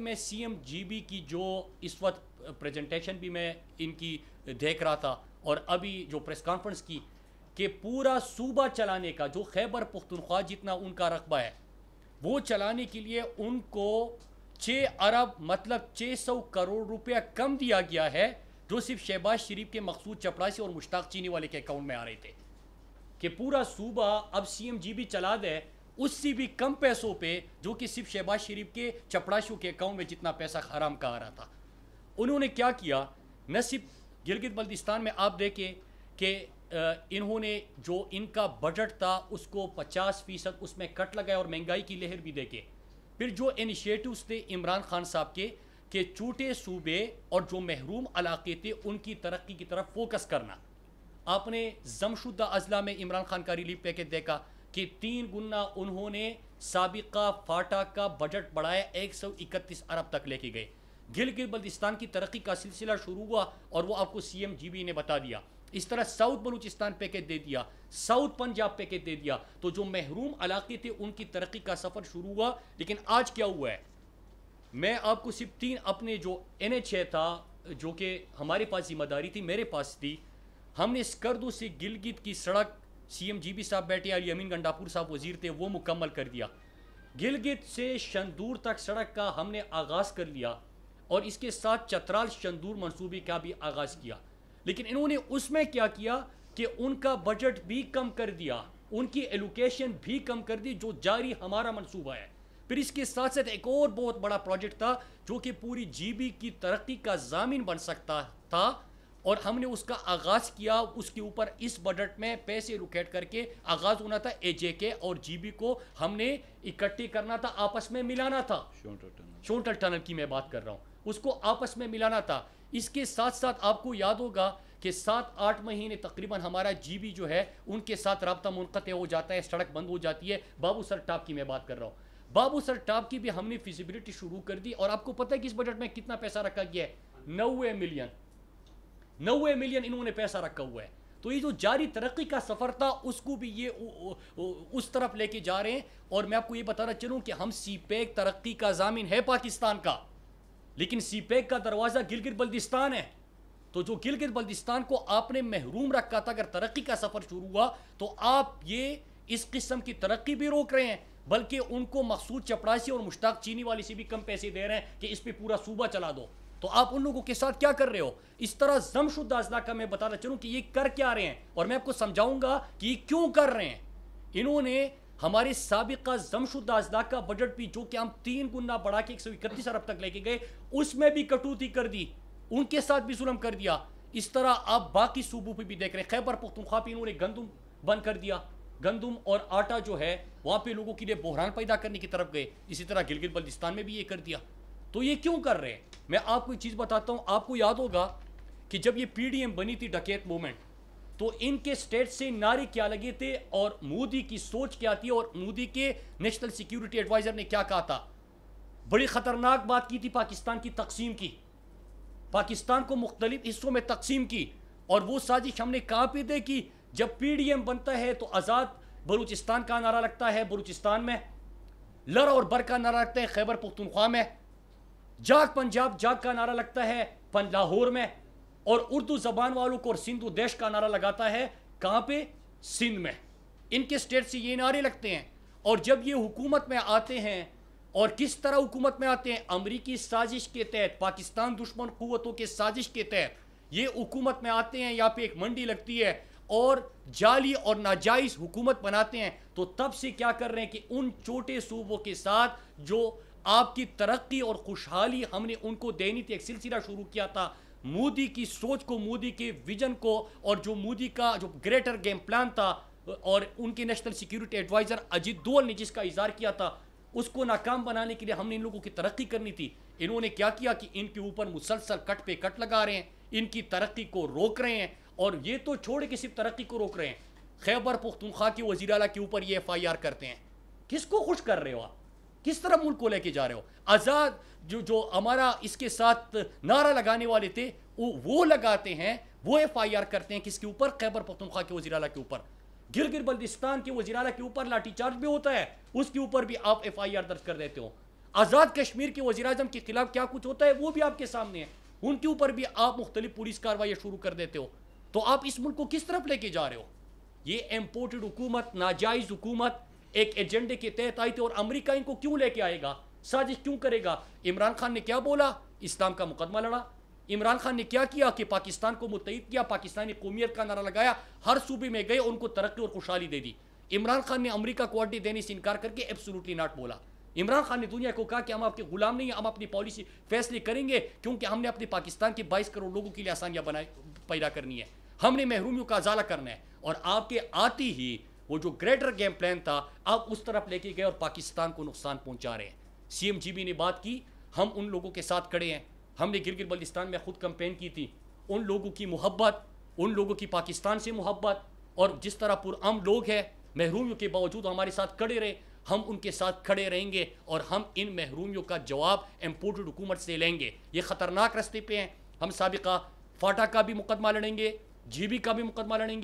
मैं CM B की जो इस वक्त प्रेजेंटेशन भी मैं इनकी देख रहा था और अभी जो प्रेस कॉन्फ्रेंस की कि पूरा सूबा चलाने का जो खैबर पुख्तनख्वा जितना उनका रकबा है वो चलाने के लिए उनको छः अरब मतलब छः सौ करोड़ रुपया कम दिया गया है जो सिर्फ शहबाज शरीफ के मखसूद चपड़ासी और मुश्ताक चीनी वाले के अकाउंट में आ रहे थे कि पूरा सूबा अब सी एम जी भी चला दे उससे भी कम पैसों पे जो कि सिर्फ शहबाज शरीफ के चपड़ाशों के अकाउंट में जितना पैसा हराम का आ रहा था उन्होंने क्या किया न सिर्फ गिलगित बल्तिस्तान में आप देखें कि इन्होंने जो इनका बजट था उसको 50 फीसद उसमें कट लगाया और महंगाई की लहर भी देखे फिर जो इनिशिएटिव्स थे इमरान खान साहब के कि छोटे सूबे और जो महरूम इलाके थे उनकी तरक्की की तरफ फोकस करना आपने जमशुदा अजला में इमरान खान का रिलीफ पैकेज देखा कि तीन गुना उन्होंने सबका फाटा का बजट बढ़ाया एक सौ इकतीस अरब तक लेके गए गिलगित बल्तिस्तान की तरक्की का सिलसिला शुरू हुआ और वो आपको सी एम जी बी ने बता दिया इस तरह साउथ बलूचिस्तान पैकेज दे दिया साउथ पंजाब पैकेज दे दिया तो जो महरूम इलाके थे उनकी तरक्की का सफ़र शुरू हुआ लेकिन आज क्या हुआ है मैं आपको सिर्फ तीन अपने जो एन एच ए था जो कि हमारे पास जिम्मेदारी थी मेरे पास थी हमने स्कर्दू से गिलगित की सड़क सी एम जी जीबी साहब बैठे अली अमीन गंडापुर साहब वजीर थे वो मुकम्मल कर दिया गिलगित से शंदूर तक सड़क का हमने आगाज़ कर लिया और इसके साथ चतराल शंदूर मनसूबे का भी आगाज़ किया लेकिन इन्होंने उसमें क्या किया कि उनका बजट भी कम कर दिया उनकी एलोकेशन भी कम कर दी जो जारी हमारा मनसूबा है फिर इसके साथ साथ एक और बहुत बड़ा प्रोजेक्ट था जो कि पूरी जीबी की तरक्की का जामिन बन सकता था और हमने उसका आगाज़ किया उसके ऊपर इस बजट में पैसे रुकेट करके आगाज़ होना था एजेके और जीबी को हमने इकट्ठी करना था आपस में मिलाना था शोटल टनल की मैं बात कर रहा हूँ उसको आपस में मिलाना था इसके साथ साथ आपको याद होगा कि सात आठ महीने तकरीबन हमारा जीबी जो है उनके साथ रबता मुनत हो जाता है सड़क बंद हो जाती है बाबू सर टाप की मैं बात कर रहा हूँ बाबू सर टाप की भी हमने फिजिबिलिटी शुरू कर दी और आपको पता है कि इस बजट में कितना पैसा रखा गया है नौ मिलियन नवे मिलियन इन्होंने पैसा रखा हुआ है तो ये जो जारी तरक्की का सफ़र था उसको भी ये उ, उ, उ, उस तरफ लेके जा रहे हैं और मैं आपको ये बताना चलूँ कि हम सी पैक e तरक्की का जामिन है पाकिस्तान का लेकिन सी पैक e का दरवाज़ा गिलगित बल्दिस्तान है तो जो गिलगित बल्दिस्तान को आपने महरूम रखा था अगर तरक्की का सफ़र शुरू हुआ तो आप ये इस किस्म की तरक्की भी रोक रहे हैं बल्कि उनको मखसूद चपरासी और मुश्ताक चीनी वाली से भी कम पैसे दे रहे हैं कि इस पर पूरा सूबा चला दो तो आप उन लोगों के साथ क्या कर रहे हो इस तरह जमशुद्ध अजला का मैं बताना चलूँ कि ये कर क्या रहे हैं और मैं आपको समझाऊंगा कि ये क्यों कर रहे हैं इन्होंने हमारे सबका जमशुद्ध अजला का बजट भी जो कि हम तीन गुना बढ़ा के एक सौ इकतीस अरब तक लेके गए उसमें भी कटौती कर दी उनके साथ भी जुलम कर दिया इस तरह आप बाकी सूबों पर भी देख रहे हैं खैबर पुख्तुखा पे इन्होंने गंदुम बंद कर दिया गंदुम और आटा जो है वहाँ पे लोगों के लिए बहरान पैदा करने की तरफ गए इसी तरह गिलगित बल्दिस्तान में भी ये कर दिया तो ये क्यों कर रहे हैं मैं आपको एक चीज़ बताता हूँ आपको याद होगा कि जब ये पीडीएम बनी थी डकैत मूवमेंट तो इनके स्टेट से नारे क्या लगे थे और मोदी की सोच क्या थी और मोदी के नेशनल सिक्योरिटी एडवाइज़र ने क्या कहा था बड़ी ख़तरनाक बात की थी पाकिस्तान की तकसीम की पाकिस्तान को मुख्तलिफ हिस्सों में तकसीम की और वो साजिश हमने कहाँ पे देखी जब पीडीएम बनता है तो आज़ाद बलूचिस्तान का नारा लगता है बलूचिस्तान में लर और बर का नारा लगता है खैबर पुख्तनख्वा में जाग पंजाब जाग का नारा लगता है लाहौर में और उर्दू जबान वालों को और सिंधु देश का नारा लगाता है कहां पे सिंध में इनके स्टेट से ये नारे लगते हैं और जब ये हुकूमत में आते हैं और किस तरह हुकूमत में आते हैं अमरीकी साजिश के तहत पाकिस्तान दुश्मन कुतों के साजिश के तहत ये हुकूमत में आते हैं यहाँ पे एक मंडी लगती है और जाली और नाजायज़ हुकूमत बनाते हैं तो तब से क्या कर रहे हैं कि उन छोटे सूबों के साथ जो आपकी तरक्की और खुशहाली हमने उनको देनी थी एक सिलसिला शुरू किया था मोदी की सोच को मोदी के विजन को और जो मोदी का जो ग्रेटर गेम प्लान था और उनके national security adviser Ajit Doval ने जिसका इजहार किया था उसको नाकाम बनाने के लिए हमने इन लोगों की तरक्की करनी थी इन्होंने क्या किया कि इनके ऊपर मुसलसल कट पे कट लगा रहे हैं इनकी तरक्की को रोक रहे हैं और ये तो छोड़ के सिर्फ तरक्की को रोक रहे हैं खैबर पुख्तनख्वा के वजीर अला के ऊपर ये एफ आई आर करते हैं किसको खुश कर रहे हो आप किस तरह मुल्क को लेके जा रहे हो आज़ाद जो जो हमारा इसके साथ नारा लगाने वाले थे वो वो लगाते हैं वो एफ आई आर करते हैं किसके ऊपर खैबर पख्तनख्वा के वजीराला के ऊपर गिर गिर बल्दिस्तान के वजीराला के ऊपर लाठीचार्ज भी होता है उसके ऊपर भी आप एफ आई आर दर्ज कर देते हो आज़ाद कश्मीर के वजी अजम के खिलाफ क्या कुछ होता है वो भी आपके सामने है उनके ऊपर भी आप मुख्तलि पुलिस कार्रवाई शुरू कर देते हो तो आप इस मुल्क को किस तरफ लेके जा रहे हो ये इम्पोर्टेड हुकूमत नाजायज़ हुकूमत एक एजेंडे के तहत आई थी और अमरीका इनको क्यों लेके आएगा साजिश क्यों करेगा इमरान खान ने क्या बोला इस्लाम का मुकदमा लड़ा इमरान खान ने क्या किया कि पाकिस्तान को मुतहद किया पाकिस्तानी कौमियत का नारा लगाया हर सूबे में गए उनको तरक्की और खुशहाली दे दी इमरान खान ने अमरीका को अड्डी देने से इनकार करके एब्सोलूटली नाट बोला इमरान खान ने दुनिया को कहा कि हम आपके गुलाम नहीं हम अपनी पॉलिसी फैसले करेंगे क्योंकि हमने अपने पाकिस्तान के 22 करोड़ लोगों के लिए आसानियां बनाए पैदा करनी है हमने महरूमियों का अजाला करना है और आपके आती ही वो जो ग्रेटर गेम प्लान था अब उस तरफ लेके गए और पाकिस्तान को नुकसान पहुंचा रहे हैं सीएमजीबी ने बात की हम उन लोगों के साथ खड़े हैं हमने गिर बल्तिस्तान में खुद कंपेन की थी उन लोगों की मोहब्बत उन लोगों की पाकिस्तान से मोहब्बत और जिस तरह पुरम लोग हैं महरूमियों के बावजूद हमारे साथ खड़े रहे हम उनके साथ खड़े रहेंगे और हम इन महरूमियों का जवाब इम्पोर्टेड हुकूमत से लेंगे ये ख़तरनाक रास्ते पे हैं हम सबका फाटा का भी मुकदमा लड़ेंगे जीबी का भी मुकदमा लड़ेंगे